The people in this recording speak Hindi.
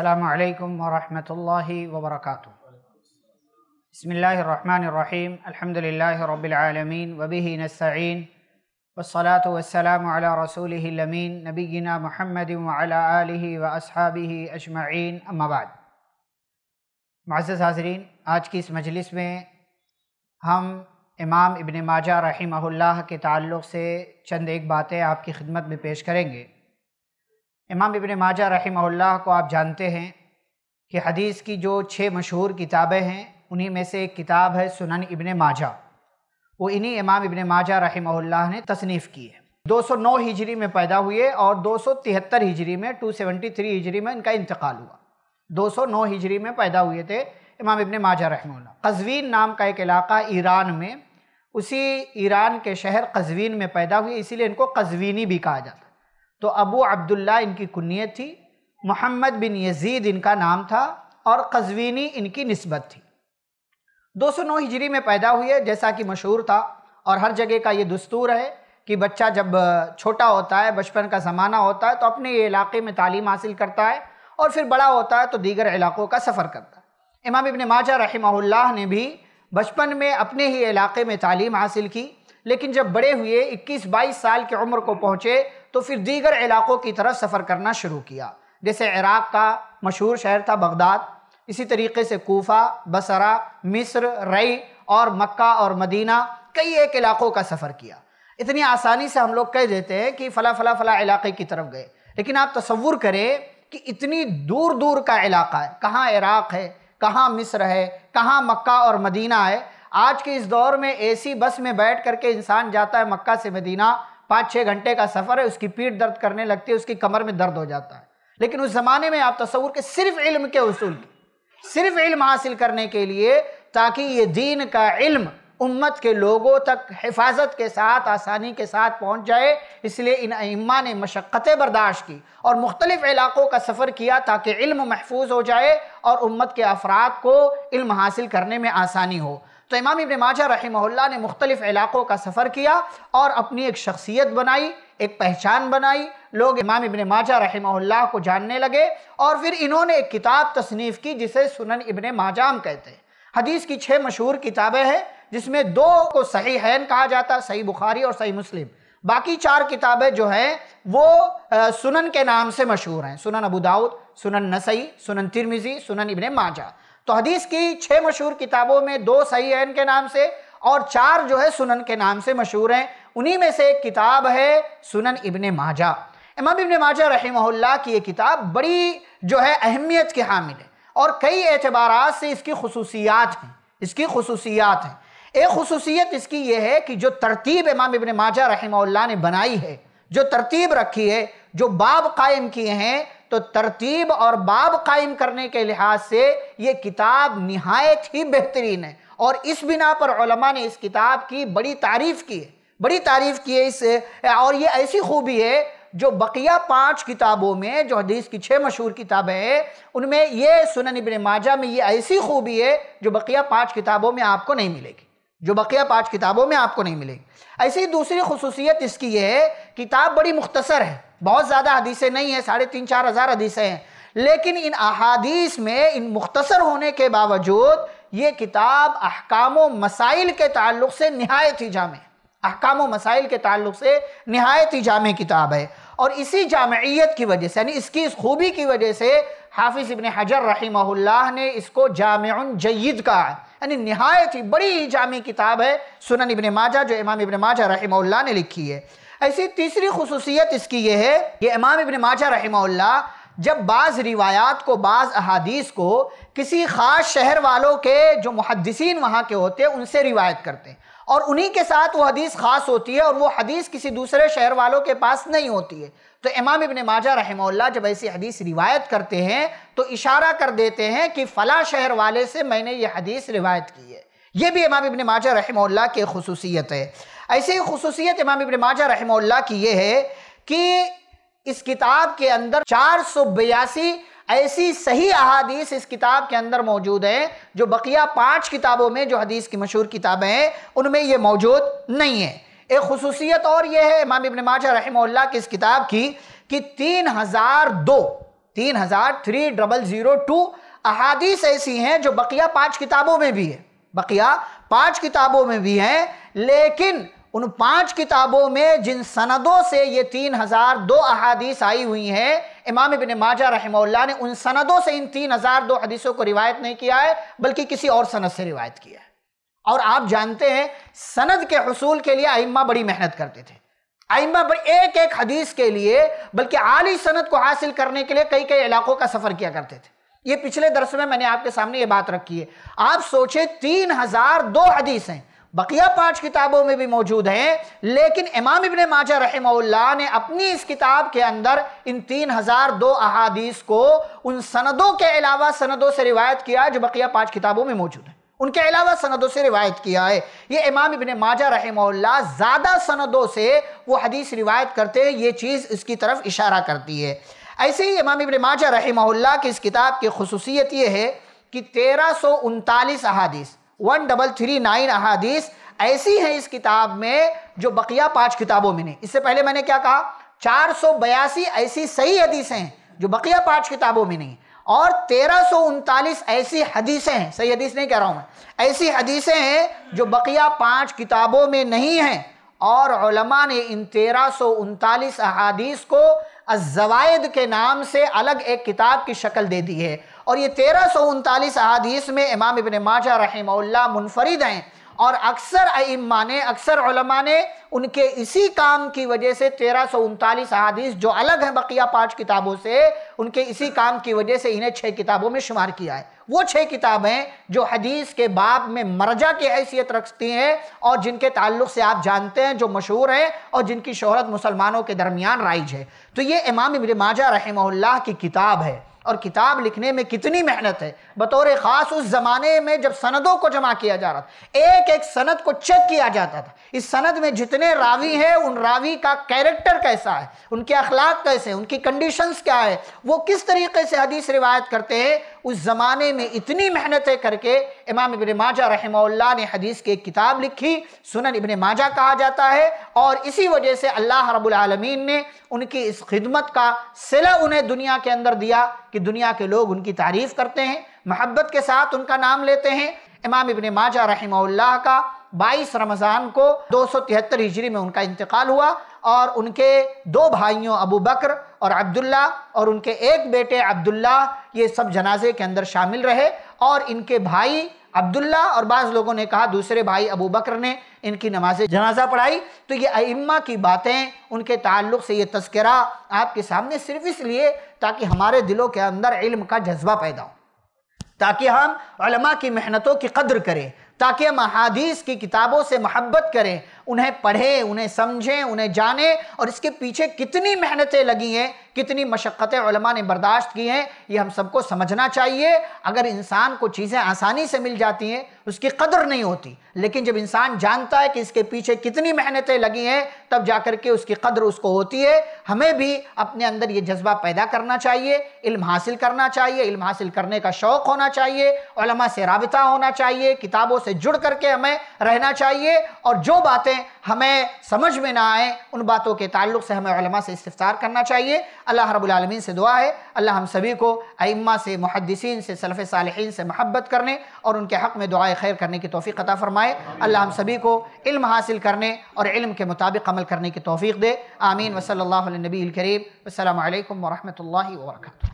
अल्लाम वरहमल वबरक बसमीम अलहमदिल्ला रबालमीन वबी नस्ीन वसलात वसलाम रसूल लमीन नबीना महमद व असहाबी अजमाइन अम्माबाद मज़ हाजरीन आज की इस मजलिस में हम इमाम इबन माजा रही के ताल्लुक़ से चंद एक बातें आपकी खिदमत में पेश करेंगे इमाम इबन माजा रही को आप जानते हैं कि हदीस की जो छः मशहूर किताबें हैं उन्हीं में से एक किताब है सुनन इबन माजा वो इन्हीं इमाम इबन माजा रही ने तसनीफ़ की है 209 हिजरी में पैदा हुए और 273 हिजरी में 273 हिजरी में इनका इंतकाल हुआ 209 हिजरी में पैदा हुए थे इमाम इबन माजा रहमल्ला कजवीन नाम का एक इलाका ईरान में उसी ईरान के शहर कजवीन में पैदा हुए इसीलिए इनको कजवीनी भी कहा जाता तो अबू अब्दुल्ला इनकी कुनीत थी मोहम्मद बिन यजीद इनका नाम था और कजवीनी इनकी नस्बत थी 209 हिजरी में पैदा हुए जैसा कि मशहूर था और हर जगह का ये दस्तूर है कि बच्चा जब छोटा होता है बचपन का ज़माना होता है तो अपने इलाके में तालीम हासिल करता है और फिर बड़ा होता है तो दीगर इलाक़ों का सफ़र करता है इमाम इबन माजा रहमल्ला ने भी बचपन में अपने ही इलाके में तालीम हासिल की लेकिन जब बड़े हुए 21-22 साल की उम्र को पहुँचे तो फिर दीगर इलाक़ों की तरफ सफ़र करना शुरू किया जैसे इराक़ का मशहूर शहर था बगदाद इसी तरीके से कोफा बसरा मिस्र रई और मक्का और मदीना कई एक इलाक़ों का सफ़र किया इतनी आसानी से हम लोग कह देते हैं कि फ़ला फ़ला फ़ला इलाके की तरफ गए लेकिन आप तस्वुर करें कि इतनी दूर दूर का इलाका है कहाँ इराक़ है कहाँ मिस्र है कहाँ मक्का और मदीना है आज के इस दौर में सी बस में बैठ करके इंसान जाता है मक्का से मदीना पाँच छः घंटे का सफ़र है उसकी पीठ दर्द करने लगती है उसकी कमर में दर्द हो जाता है लेकिन उस ज़माने में आप तस्वूर के सिर्फ इल्म के उसूल की सिर्फ इल्म हासिल करने के लिए ताकि ये दीन का इल्म उम्मत के लोगों तक हिफाजत के साथ आसानी के साथ पहुंच जाए इसलिए इन अम्मा ने मशक्क़तें बर्दाश्त की और मुख्तलिफ़ इलाक़ों का सफ़र किया ताकि इल्म महफूज हो जाए और उम्मत के अफराद को इल्म हासिल करने में आसानी हो तो इमाम इबन माजा रही ने मुख्तलिफ इलाक़ों का सफ़र किया और अपनी एक शख्सियत बनाई एक पहचान बनाई लोग इमाम इबन माजा रही को जानने लगे और फिर इन्होंने एक किताब तसनीफ़ की जिसे सुनन इबन माजाम कहते हैं हदीस की छः मशहूर किताबें हैं जिसमें दो को सही हैन कहा जाता है सही बुखारी और सही मुस्लिम बाकी चार किताबें जो हैं वो सुनन के नाम से मशहूर हैं सुनन अबू दाऊद सुनन नसई सुनन तिरमिज़ी सुनन इबन माजा तो हदीस की छः मशहूर किताबों में दो सही के नाम से और चार जो है सुनन के नाम से मशहूर हैं उन्हीं में से एक किताब है सुनन इबन माजा इमाम इबन माजा रहमहुल्ला की ये किताब बड़ी जो है अहमियत के हामिल है और कई एतबार से इसकी खसूसियात हैं इसकी खसूसियात हैं एक खसूसियत इसकी ये है कि जो तरतीब इमाम इबन माजा रहमहुल्ला ने बनाई है जो तरतीब रखी है जो बाब कायम किए हैं तो तरतीब और बाब कायम करने के लिहाज से ये किताब नहायत ही बेहतरीन है और इस बिना पर ने इस किताब की बड़ी तारीफ़ की है बड़ी तारीफ़ की है इस और ये ऐसी खूबी है जो बकिया पांच किताबों में जो हदीस की छह मशहूर किताबें हैं उनमें ये सुनन इबन माजा में ये ऐसी खूबी है जो बकिया पांच किताबों में आपको नहीं मिलेगी जो बकिया पांच किताबों में आपको नहीं मिलेगी ऐसी दूसरी खसूसियत इसकी ये है किताब बड़ी मुख्तसर है बहुत ज़्यादा हदीसें नहीं है साढ़े तीन चार हज़ार हदीसें हैं लेकिन इन अहादीस में इन मुख्तसर होने के बावजूद ये किताब अहकाम मसाइल के ताल्लुक से नहायत ही जामे अहकाम मसाइल के ताल्लुक से नहायत ही जामे किताब है और इसी जामयत की वजह से यानी इसकी इस खूबी की वजह से हाफिज़ इबन हजर रहीमहुल्लाह ने इसको जाम जयद कहा यानी नहायत ही बड़ी ही जामी किताब है सुनन इबन माजा जो इमाम इबन माजा रही ने लिखी है ऐसी तीसरी खसूसियत इसकी ये है कि इमाम इबन माजा रहमल्ला जब बाज़ रिवायात को बाज़ अहादीस को किसी ख़ास शहर वालों के जो मुहदसिन वहाँ के होते हैं उनसे रिवायत करते हैं और उन्हीं के साथ वो हदीस ख़ास होती है और वो हदीस किसी दूसरे शहर वालों के पास नहीं होती है तो इमाम इबन माजा रहमल्ला जब ऐसी हदीस रिवायत करते हैं तो इशारा कर देते हैं कि फ़ला शहर वाले से मैंने ये हदीस रिवायत की है ये भी इमाम इबन माजा रहमल्ला की खसूसियत है ऐसे ही खसूसियत इमाम इबन माजा रहमल्ला की यह है कि इस किताब के अंदर चार सौ बयासी ऐसी सही अहादीस इस किताब के अंदर मौजूद हैं जो बकिया पांच किताबों में जो हदीस की मशहूर किताबें हैं उनमें ये मौजूद नहीं है एक खसूसियत और यह है इमाम इबन माजा रहमल्ला की इस किताब की कि तीन हज़ार दो तीन हज़ार थ्री डबल ज़ीरो टू अहादीस ऐसी हैं जो बकिया पांच किताबों में भी है बकिया पांच किताबों में भी हैं लेकिन उन पांच किताबों में जिन सनदों से ये तीन हज़ार दो अहादीस आई हुई हैं इमाम बिन माजा रहमल्ला ने उन सनदों से इन तीन हज़ार दो हदीसों को रिवायत नहीं किया है बल्कि किसी और सनद से रिवायत किया है और आप जानते हैं सनद के हसूल के लिए आइम्मा बड़ी मेहनत करते थे आइम्मा एक एक हदीस के लिए बल्कि आली सनद को हासिल करने के लिए कई कई इलाकों का सफ़र किया करते थे ये पिछले दरस में मैंने आपके सामने ये बात रखी है आप सोचे तीन हज़ार दो हदीस हैं बकिया पांच किताबों में भी मौजूद हैं लेकिन इमाम इबन माजा रहमल्ला ने अपनी इस किताब के अंदर इन तीन हज़ार दो अहादीस को उन सनदों के अलावा सनदों से रिवायत किया जो बकिया पांच किताबों में मौजूद है उनके अलावा सनदों से रिवायत किया है ये इमाम इबन माजा रहमल्ला ज़्यादा सनदों से वो हदीस रिवायत करते हैं ये चीज़ इसकी तरफ इशारा करती है ऐसे ही इमाम इबन माजा रहमल्ला की इस किताब की खसूसियत ये है कि तेरह सौ उनतालीस अहादीस वन डबल थ्री नाइन अहादीस ऐसी हैं इस किताब में जो बकिया पांच किताबों में नहीं इससे पहले मैंने क्या कहा चार सौ बयासी ऐसी सही हदीसें हैं जो बकिया पांच किताबों में नहीं और तेरह सौ उनतालीस ऐसी हदीसें हैं सही हदीस नहीं कह रहा हूँ मैं ऐसी हदीसें हैं जो बकिया पांच किताबों में नहीं हैं और ने इन तेरह सौ उनतालीस अहादीस को अजवायद के नाम से अलग एक किताब की शक्ल दे दी है और ये तेरह सौ उनतालीस अहादीस में इमाम इबन माजा रही मुनफरद हैं और अक्सर अम्मा ने अक्सर ने उनके इसी काम की वजह से तेरह सौ उनतालीस अहादीस जो अलग हैं बकिया पाँच किताबों से उनके इसी काम की वजह से इन्हें छः किताबों में शुमार किया है वो छः किताबें जो हदीस के बाब में मरजा की हैसियत रखती हैं और जिनके ताल्लुक से आप जानते हैं जो मशहूर हैं और जिनकी शहरत मुसलमानों के दरमियान राइज है तो ये इमाम इबन माजा रही की किताब है और किताब लिखने में कितनी मेहनत है बतौर ख़ास उस ज़माने में जब सनदों को जमा किया जा रहा था एक एक सनद को चेक किया जाता था इस सनद में जितने रावी हैं उन रावी का कैरेक्टर कैसा है उनके अखलाक कैसे हैं उनकी कंडीशंस क्या है वो किस तरीके से हदीस रिवायत करते हैं उस ज़माने में इतनी मेहनतें करके इमाम इबन माजा रहमल्ला ने हदीस की एक किताब लिखी सुनन इबन माजा कहा जाता है और इसी वजह से अल्लाह रबालमीन ने उनकी इस खिदमत का सिला उन्हें दुनिया के अंदर दिया कि दुनिया के लोग उनकी तारीफ़ करते हैं महब्बत के साथ उनका नाम लेते हैं इमाम इबन माजा रहमल्ला का बाईस रमज़ान को दो सौ तिहत्तर हिजरी में उनका इंतकाल हुआ और उनके दो भाइयों अबू बकर और अब्दुल्ला और उनके एक बेटे अब्दुल्ला ये सब जनाजे के अंदर शामिल रहे और इनके भाई अब्दुल्ला और बाज़ लोगों ने कहा दूसरे भाई अबू बकर ने इनकी नमाज जनाजा पढ़ाई तो ये अम्मा की बातें उनके ताल्लुक से ये तस्करा आपके सामने सिर्फ इसलिए ताकि हमारे दिलों के अंदर इल्म का जज्बा पैदा हो ताकि हम की मेहनतों की कद्र करें ताकि हम अहादीस की किताबों से महब्बत करें उन्हें पढ़े उन्हें समझें उन्हें जाने और इसके पीछे कितनी मेहनतें लगी हैं कितनी मशक्क़तें उलमा ने बर्दाश्त की हैं ये हम सबको समझना चाहिए अगर इंसान को चीज़ें आसानी से मिल जाती हैं उसकी कदर नहीं होती लेकिन जब इंसान जानता है कि इसके पीछे कितनी मेहनतें लगी हैं तब जा कर के उसकी कदर उसको होती है हमें भी अपने अंदर ये जज्बा पैदा करना चाहिए इल्म हासिल करना चाहिए इल्म हासिल करने का शौक़ होना चाहिए उलमा से रबता होना चाहिए किताबों से जुड़ करके हमें रहना चाहिए और जो बातें बातें हमें समझ में ना आए उन बातों के ताल्लुक से हमें से इस्तफ़ार करना चाहिए अल्लाह रबालमीन से दुआ है अल्लाह हम सभी को अम्मा से मुहदसिन से सलफ़ साल से महब्बत करने और उनके हक़ में दुआ खैर करने की तोफ़ी अता फ़रमाए अल्लाह हम सभी को इल्म हासिल करने और इल्म के मुताबिक अमल करने की तोफ़ी दे आमीन वसल नबी करीम अल्लाम वरहमल वर्का